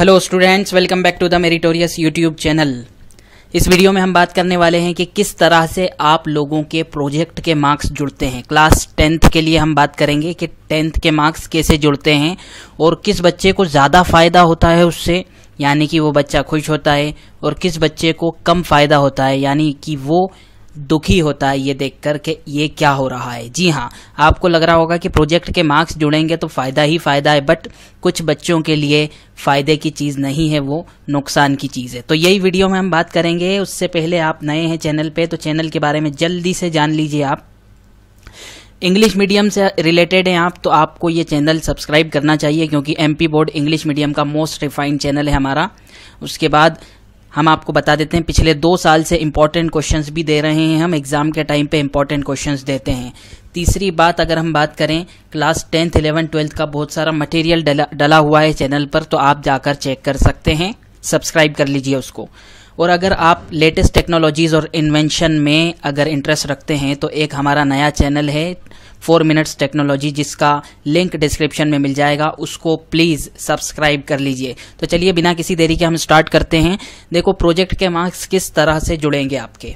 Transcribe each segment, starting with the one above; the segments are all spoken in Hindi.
hello students welcome back to the meritorious YouTube channel इस वीडियो में हम बात करने वाले हैं कि किस तरह से आप लोगों के प्रोजेक्ट के मार्क्स जुड़ते हैं क्लास टेंथ के लिए हम बात करेंगे कि टेंथ के मार्क्स कैसे जुड़ते हैं और किस बच्चे को ज़्यादा फायदा होता है उससे यानी कि वो बच्चा खुश होता है और किस बच्चे को कम फायदा होता है यानी कि वो दुखी होता है ये देखकर कि ये क्या हो रहा है जी हाँ आपको लग रहा होगा कि प्रोजेक्ट के मार्क्स जुड़ेंगे तो फ़ायदा ही फ़ायदा है बट कुछ बच्चों के लिए फ़ायदे की चीज़ नहीं है वो नुकसान की चीज़ है तो यही वीडियो में हम बात करेंगे उससे पहले आप नए हैं चैनल पे तो चैनल के बारे में जल्दी से जान लीजिए आप इंग्लिश मीडियम से रिलेटेड हैं आप तो आपको ये चैनल सब्सक्राइब करना चाहिए क्योंकि एमपी बोर्ड इंग्लिश मीडियम का मोस्ट रिफाइंड चैनल है हमारा उसके बाद हम आपको बता देते हैं पिछले दो साल से इम्पोर्टेंट क्वेश्चंस भी दे रहे हैं हम एग्जाम के टाइम पे इम्पोर्टेंट क्वेश्चंस देते हैं तीसरी बात अगर हम बात करें क्लास टेंथ इलेवन ट्वेल्थ का बहुत सारा मटेरियल डला, डला हुआ है चैनल पर तो आप जाकर चेक कर सकते हैं सब्सक्राइब कर लीजिए उसको और अगर आप लेटेस्ट टेक्नोलॉजीज़ और इन्वेंशन में अगर इंटरेस्ट रखते हैं तो एक हमारा नया चैनल है फोर मिनट्स टेक्नोलॉजी जिसका लिंक डिस्क्रिप्शन में मिल जाएगा उसको प्लीज़ सब्सक्राइब कर लीजिए तो चलिए बिना किसी देरी के हम स्टार्ट करते हैं देखो प्रोजेक्ट के मार्क्स किस तरह से जुड़ेंगे आपके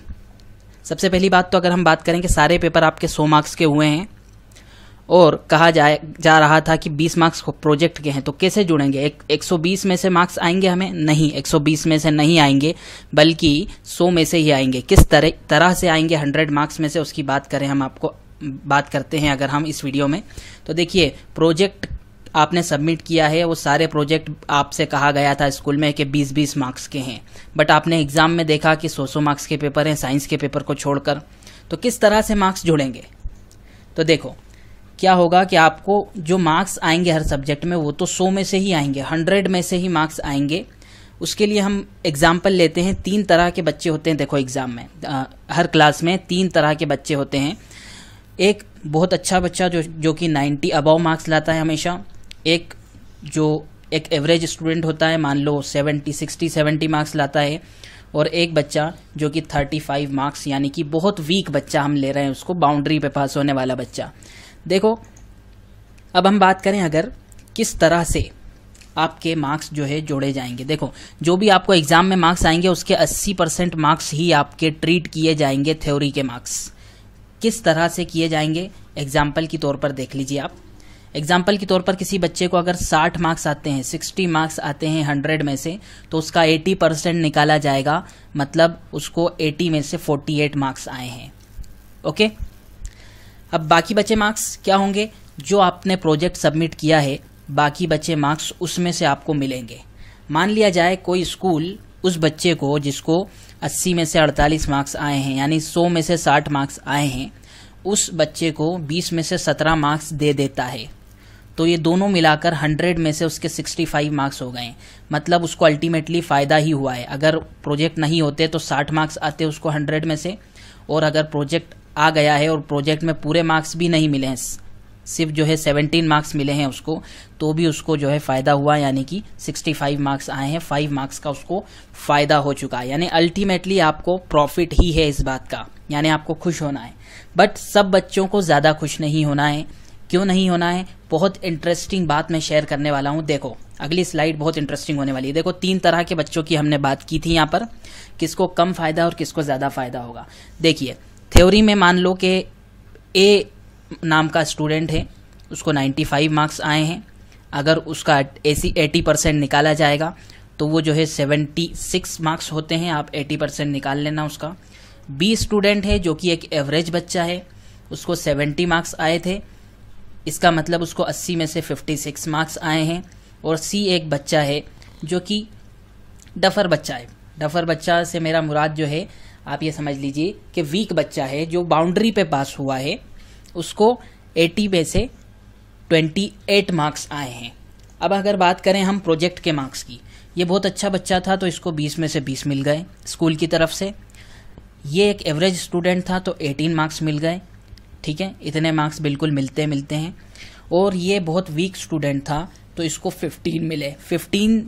सबसे पहली बात तो अगर हम बात करें कि सारे पेपर आपके सौ मार्क्स के हुए हैं और कहा जाए जा रहा था कि 20 मार्क्स प्रोजेक्ट के हैं तो कैसे जुड़ेंगे एक 120 में से मार्क्स आएंगे हमें नहीं 120 में से नहीं आएंगे बल्कि 100 में से ही आएंगे किस तरह तरह से आएंगे 100 मार्क्स में से उसकी बात करें हम आपको बात करते हैं अगर हम इस वीडियो में तो देखिए प्रोजेक्ट आपने सबमिट किया है वो सारे प्रोजेक्ट आपसे कहा गया था स्कूल में कि बीस बीस मार्क्स के हैं बट आपने एग्जाम में देखा कि सौ सौ मार्क्स के पेपर हैं साइंस के पेपर को छोड़कर तो किस तरह से मार्क्स जुड़ेंगे तो देखो क्या होगा कि आपको जो मार्क्स आएंगे हर सब्जेक्ट में वो तो सौ में से ही आएंगे हंड्रेड में से ही मार्क्स आएंगे उसके लिए हम एग्जाम्पल लेते हैं तीन तरह के बच्चे होते हैं देखो एग्ज़ाम में आ, हर क्लास में तीन तरह के बच्चे होते हैं एक बहुत अच्छा बच्चा जो जो कि नाइन्टी अबव मार्क्स लाता है हमेशा एक जो एक एवरेज स्टूडेंट होता है मान लो सेवेंटी सिक्सटी सेवेंटी मार्क्स लाता है और एक बच्चा जो कि थर्टी फाइव मार्क्स यानी कि बहुत वीक बच्चा हम ले रहे हैं उसको बाउंड्री पे पास होने वाला बच्चा देखो अब हम बात करें अगर किस तरह से आपके मार्क्स जो है जोड़े जाएंगे देखो जो भी आपको एग्जाम में मार्क्स आएंगे उसके 80 परसेंट मार्क्स ही आपके ट्रीट किए जाएंगे थ्योरी के मार्क्स किस तरह से किए जाएंगे एग्जाम्पल के तौर पर देख लीजिए आप एग्जाम्पल के तौर पर किसी बच्चे को अगर 60 मार्क्स आते हैं 60 मार्क्स आते हैं 100 में से तो उसका 80 परसेंट निकाला जाएगा मतलब उसको 80 में से 48 मार्क्स आए हैं ओके अब बाकी बचे मार्क्स क्या होंगे जो आपने प्रोजेक्ट सबमिट किया है बाकी बचे मार्क्स उसमें से आपको मिलेंगे मान लिया जाए कोई स्कूल उस बच्चे को जिसको 80 में से 48 मार्क्स आए हैं यानी 100 में से 60 मार्क्स आए हैं उस बच्चे को 20 में से 17 मार्क्स दे देता है तो ये दोनों मिलाकर 100 में से उसके 65 मार्क्स हो गए मतलब उसको अल्टीमेटली फ़ायदा ही हुआ है अगर प्रोजेक्ट नहीं होते तो 60 मार्क्स आते उसको 100 में से और अगर प्रोजेक्ट आ गया है और प्रोजेक्ट में पूरे मार्क्स भी नहीं मिले हैं सिर्फ जो है सेवनटीन मार्क्स मिले हैं उसको तो भी उसको जो है फ़ायदा हुआ यानी कि सिक्सटी फाइव मार्क्स आए हैं फाइव मार्क्स का उसको फ़ायदा हो चुका है यानी अल्टीमेटली आपको प्रॉफिट ही है इस बात का यानी आपको खुश होना है बट सब बच्चों को ज़्यादा खुश नहीं होना है क्यों नहीं होना है बहुत इंटरेस्टिंग बात मैं शेयर करने वाला हूं देखो अगली स्लाइड बहुत इंटरेस्टिंग होने वाली है देखो तीन तरह के बच्चों की हमने बात की थी यहां पर किसको कम फायदा और किसको ज़्यादा फायदा होगा देखिए थ्योरी में मान लो कि ए नाम का स्टूडेंट है उसको 95 मार्क्स आए हैं अगर उसका सी एटी परसेंट निकाला जाएगा तो वो जो है 76 मार्क्स होते हैं आप 80 परसेंट निकाल लेना उसका बी स्टूडेंट है जो कि एक एवरेज बच्चा है उसको 70 मार्क्स आए थे इसका मतलब उसको 80 में से 56 मार्क्स आए हैं और सी एक बच्चा है जो कि डफर बच्चा है डफर बच्चा से मेरा मुराद जो है आप ये समझ लीजिए कि वीक बच्चा है जो बाउंड्री पे पास हुआ है उसको 80 में से 28 मार्क्स आए हैं अब अगर बात करें हम प्रोजेक्ट के मार्क्स की ये बहुत अच्छा बच्चा था तो इसको 20 में से 20 मिल गए स्कूल की तरफ से ये एक एवरेज स्टूडेंट था तो 18 मार्क्स मिल गए ठीक है इतने मार्क्स बिल्कुल मिलते मिलते हैं और ये बहुत वीक स्टूडेंट था तो इसको 15 मिले 15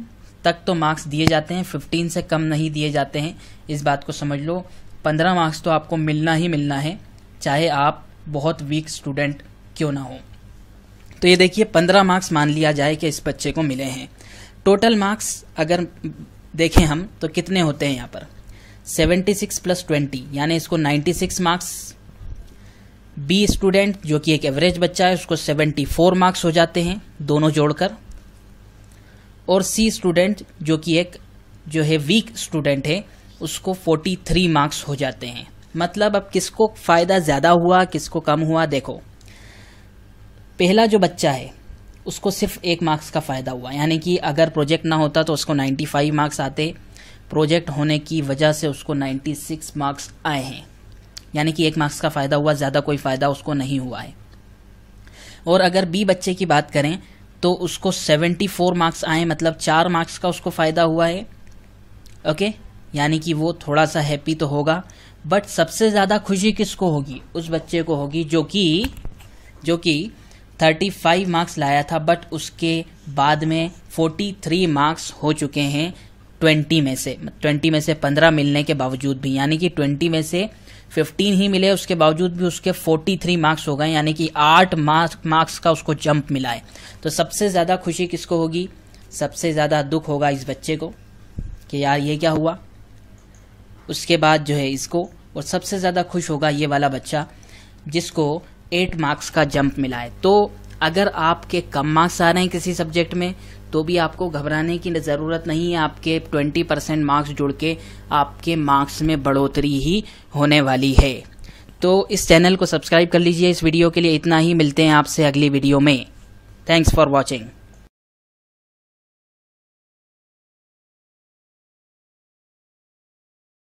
तक तो मार्क्स दिए जाते हैं फिफ्टीन से कम नहीं दिए जाते हैं इस बात को समझ लो पंद्रह मार्क्स तो आपको मिलना ही मिलना है चाहे आप बहुत वीक स्टूडेंट क्यों ना हो तो ये देखिए पंद्रह मार्क्स मान लिया जाए कि इस बच्चे को मिले हैं टोटल मार्क्स अगर देखें हम तो कितने होते हैं यहाँ पर सेवेंटी सिक्स प्लस ट्वेंटी यानी इसको ninety six marks B student जो कि एक एवरेज बच्चा है उसको सेवेंटी फोर मार्क्स हो जाते हैं दोनों जोड़कर और सी स्टूडेंट जो कि एक जो है वीक स्टूडेंट है उसको 43 मार्क्स हो जाते हैं मतलब अब किसको फ़ायदा ज़्यादा हुआ किसको कम हुआ देखो पहला जो बच्चा है उसको सिर्फ एक मार्क्स का फ़ायदा हुआ यानी कि अगर प्रोजेक्ट ना होता तो उसको 95 मार्क्स आते प्रोजेक्ट होने की वजह से उसको 96 मार्क्स आए हैं यानी कि एक मार्क्स का फ़ायदा हुआ ज़्यादा कोई फ़ायदा उसको नहीं हुआ है और अगर बी बच्चे की बात करें तो उसको 74 मार्क्स आए मतलब चार मार्क्स का उसको फ़ायदा हुआ है ओके यानी कि वो थोड़ा सा हैप्पी तो होगा बट सबसे ज़्यादा खुशी किसको होगी उस बच्चे को होगी जो कि जो कि 35 मार्क्स लाया था बट उसके बाद में 43 मार्क्स हो चुके हैं 20 में से 20 में से 15 मिलने के बावजूद भी यानी कि 20 में से फिफ्टीन ही मिले उसके बावजूद भी उसके थ्री मार्क्स हो गए यानी कि आठ मार्क्स मार्क्स का उसको जंप मिला है तो सबसे ज़्यादा खुशी किसको होगी सबसे ज़्यादा दुख होगा इस बच्चे को कि यार ये क्या हुआ उसके बाद जो है इसको और सबसे ज़्यादा खुश होगा ये वाला बच्चा जिसको एट मार्क्स का जंप मिला है तो अगर आपके कम मार्क्स आ रहे हैं किसी सब्जेक्ट में तो भी आपको घबराने की ज़रूरत नहीं है आपके 20 परसेंट मार्क्स जुड़ के आपके मार्क्स में बढ़ोतरी ही होने वाली है तो इस चैनल को सब्सक्राइब कर लीजिए इस वीडियो के लिए इतना ही मिलते हैं आपसे अगली वीडियो में थैंक्स फॉर वॉचिंग